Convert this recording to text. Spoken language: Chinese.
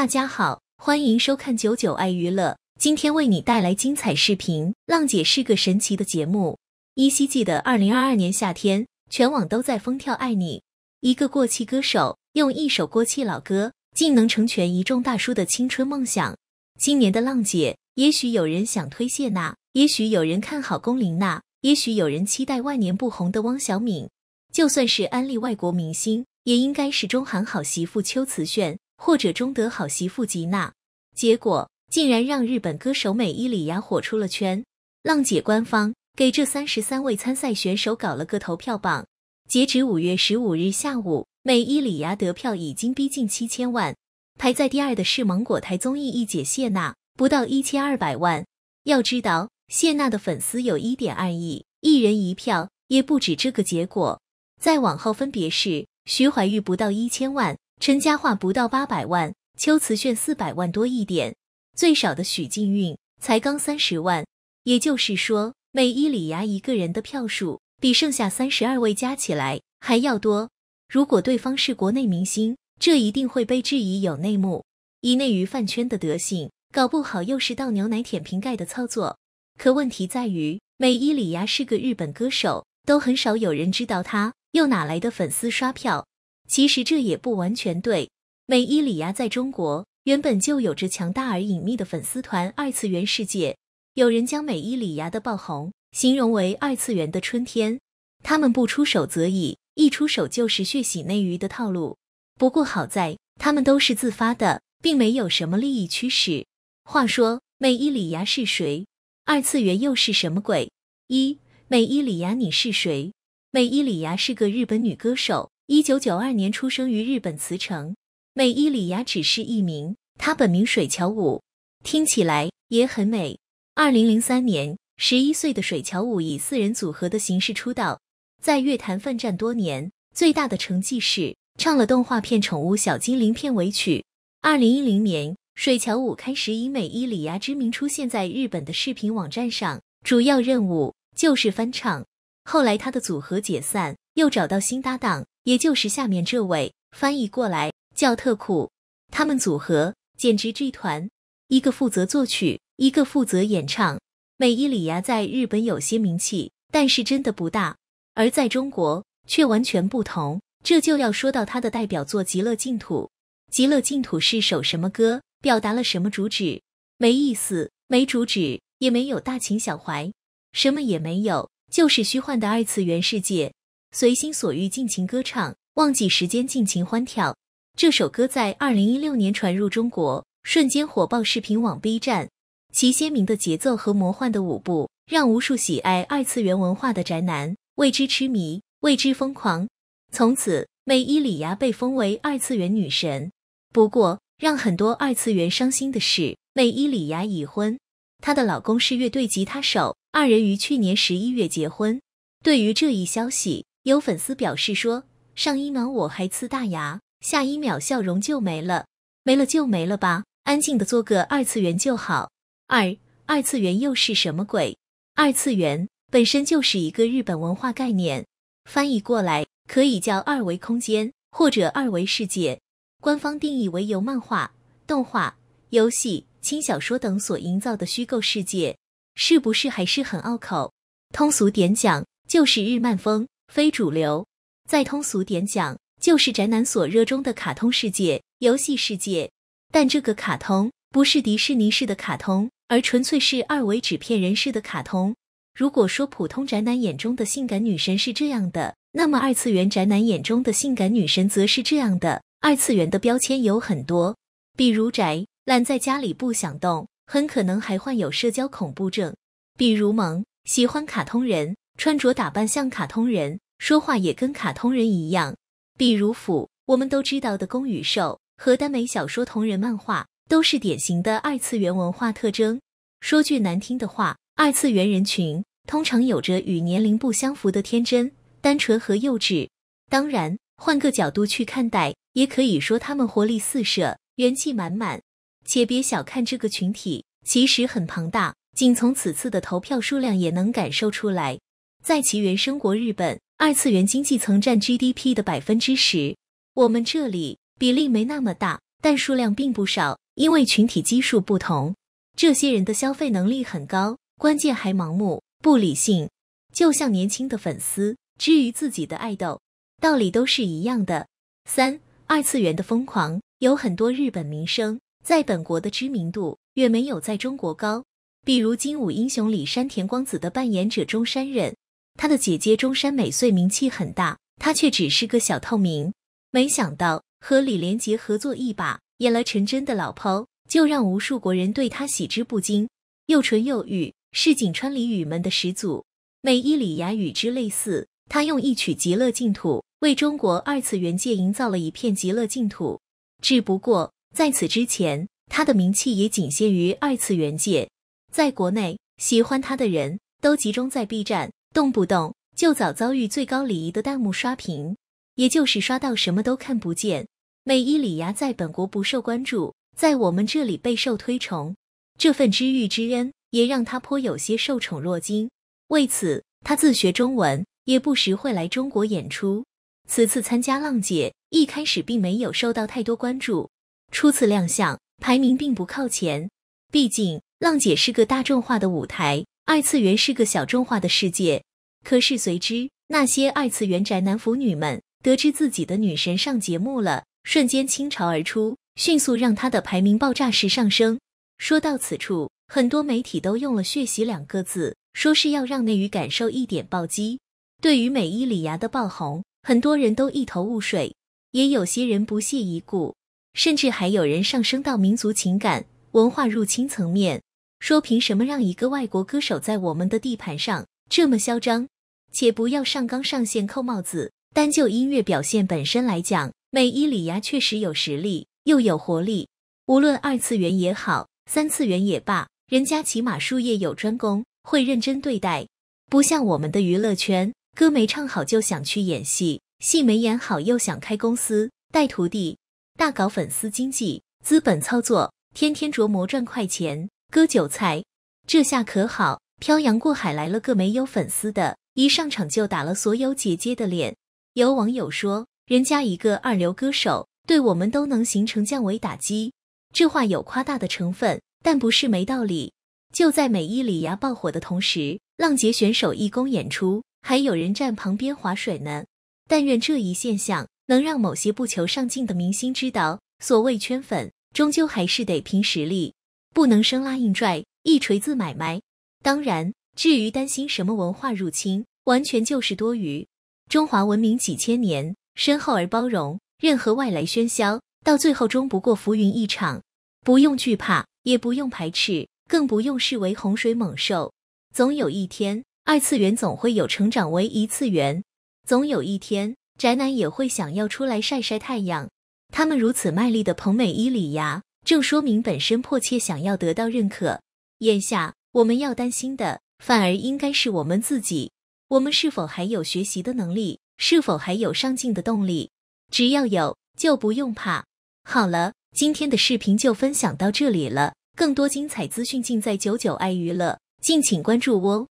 大家好，欢迎收看九九爱娱乐，今天为你带来精彩视频。浪姐是个神奇的节目，依稀记得二零二二年夏天，全网都在疯跳《爱你》，一个过气歌手用一首过气老歌，竟能成全一众大叔的青春梦想。今年的浪姐，也许有人想推谢娜，也许有人看好龚琳娜，也许有人期待万年不红的汪小敏。就算是安利外国明星，也应该始终喊好媳妇秋瓷炫。或者中德好媳妇吉娜，结果竟然让日本歌手美伊礼芽火出了圈。浪姐官方给这三十三位参赛选手搞了个投票榜，截止五月十五日下午，美伊礼芽得票已经逼近七千万，排在第二的是芒果台综艺一姐谢娜，不到一千二百万。要知道，谢娜的粉丝有一点二亿，一人一票也不止这个结果。再往后分别是徐怀钰不到一千万。陈嘉桦不到八百万，秋瓷炫四百万多一点，最少的许晋韵才刚三十万。也就是说，美依礼芽一个人的票数比剩下三十二位加起来还要多。如果对方是国内明星，这一定会被质疑有内幕。以内娱饭圈的德性，搞不好又是倒牛奶舔瓶盖的操作。可问题在于，美依礼芽是个日本歌手，都很少有人知道她，又哪来的粉丝刷票？其实这也不完全对。美伊里亚在中国原本就有着强大而隐秘的粉丝团。二次元世界有人将美伊里亚的爆红形容为二次元的春天。他们不出手则已，一出手就是血洗内娱的套路。不过好在他们都是自发的，并没有什么利益驱使。话说美伊里亚是谁？二次元又是什么鬼？一美伊里亚你是谁？美伊里亚是个日本女歌手。一九九二年出生于日本茨城，美伊里芽只是一名，她本名水桥舞，听起来也很美。二零零三年，十一岁的水桥舞以四人组合的形式出道，在乐坛奋战多年，最大的成绩是唱了动画片《宠物小精灵》片尾曲。二零一零年，水桥舞开始以美伊里芽之名出现在日本的视频网站上，主要任务就是翻唱。后来她的组合解散，又找到新搭档。也就是下面这位，翻译过来叫特库，他们组合简直剧团，一个负责作曲，一个负责演唱。美依礼芽在日本有些名气，但是真的不大，而在中国却完全不同。这就要说到他的代表作《极乐净土》。《极乐净土》是首什么歌？表达了什么主旨？没意思，没主旨，也没有大情小怀，什么也没有，就是虚幻的二次元世界。随心所欲，尽情歌唱，忘记时间，尽情欢跳。这首歌在二零一六年传入中国，瞬间火爆视频网 B 站。其鲜明的节奏和魔幻的舞步，让无数喜爱二次元文化的宅男为之痴迷，为之疯狂。从此，美依礼芽被封为二次元女神。不过，让很多二次元伤心的是，美依礼芽已婚，她的老公是乐队吉他手，二人于去年十一月结婚。对于这一消息，有粉丝表示说：“上一秒我还呲大牙，下一秒笑容就没了，没了就没了吧，安静的做个二次元就好。”二，二次元又是什么鬼？二次元本身就是一个日本文化概念，翻译过来可以叫二维空间或者二维世界。官方定义为由漫画、动画、游戏、轻小说等所营造的虚构世界，是不是还是很拗口？通俗点讲，就是日漫风。非主流，再通俗点讲，就是宅男所热衷的卡通世界、游戏世界。但这个卡通不是迪士尼式的卡通，而纯粹是二维纸片人式的卡通。如果说普通宅男眼中的性感女神是这样的，那么二次元宅男眼中的性感女神则是这样的。二次元的标签有很多，比如宅，懒在家里不想动，很可能还患有社交恐怖症；比如萌，喜欢卡通人。穿着打扮像卡通人，说话也跟卡通人一样，比如腐，我们都知道的宫与兽和耽美小说同人漫画都是典型的二次元文化特征。说句难听的话，二次元人群通常有着与年龄不相符的天真、单纯和幼稚。当然，换个角度去看待，也可以说他们活力四射、元气满满。且别小看这个群体，其实很庞大，仅从此次的投票数量也能感受出来。在其原生国日本，二次元经济曾占 GDP 的百分之十。我们这里比例没那么大，但数量并不少。因为群体基数不同，这些人的消费能力很高，关键还盲目不理性。就像年轻的粉丝之于自己的爱豆，道理都是一样的。三，二次元的疯狂有很多日本名声在本国的知名度远没有在中国高。比如《精武英雄》里山田光子的扮演者中山忍。他的姐姐中山美穗名气很大，她却只是个小透明。没想到和李连杰合作一把，演了陈真的老婆，就让无数国人对她喜之不尽。又纯又欲，是井川里予们的始祖，美伊里芽与之类似。她用一曲《极乐净土》为中国二次元界营造了一片极乐净土。只不过在此之前，他的名气也仅限于二次元界。在国内，喜欢他的人都集中在 B 站。动不动就早遭遇最高礼仪的弹幕刷屏，也就是刷到什么都看不见。美伊里牙在本国不受关注，在我们这里备受推崇，这份知遇之恩也让他颇有些受宠若惊。为此，他自学中文，也不时会来中国演出。此次参加浪姐，一开始并没有受到太多关注，初次亮相排名并不靠前，毕竟浪姐是个大众化的舞台。二次元是个小众化的世界，可是随之那些二次元宅男腐女们得知自己的女神上节目了，瞬间倾巢而出，迅速让她的排名爆炸式上升。说到此处，很多媒体都用了“血洗”两个字，说是要让内娱感受一点暴击。对于美伊里芽的爆红，很多人都一头雾水，也有些人不屑一顾，甚至还有人上升到民族情感、文化入侵层面。说凭什么让一个外国歌手在我们的地盘上这么嚣张？且不要上纲上线扣帽子，单就音乐表现本身来讲，美依礼芽确实有实力，又有活力。无论二次元也好，三次元也罢，人家起码术业有专攻，会认真对待。不像我们的娱乐圈，歌没唱好就想去演戏，戏没演好又想开公司带徒弟，大搞粉丝经济、资本操作，天天琢磨赚快钱。割韭菜，这下可好，漂洋过海来了个没有粉丝的，一上场就打了所有姐姐的脸。有网友说，人家一个二流歌手，对我们都能形成降维打击。这话有夸大的成分，但不是没道理。就在美伊里牙爆火的同时，浪姐选手义工演出，还有人站旁边划水呢。但愿这一现象能让某些不求上进的明星知道，所谓圈粉，终究还是得凭实力。不能生拉硬拽，一锤子买卖。当然，至于担心什么文化入侵，完全就是多余。中华文明几千年，深厚而包容，任何外来喧嚣，到最后终不过浮云一场。不用惧怕，也不用排斥，更不用视为洪水猛兽。总有一天，二次元总会有成长为一次元；总有一天，宅男也会想要出来晒晒太阳。他们如此卖力的捧美伊里亚。正说明本身迫切想要得到认可。眼下我们要担心的，反而应该是我们自己：我们是否还有学习的能力？是否还有上进的动力？只要有，就不用怕。好了，今天的视频就分享到这里了。更多精彩资讯尽在九九爱娱乐，敬请关注哦。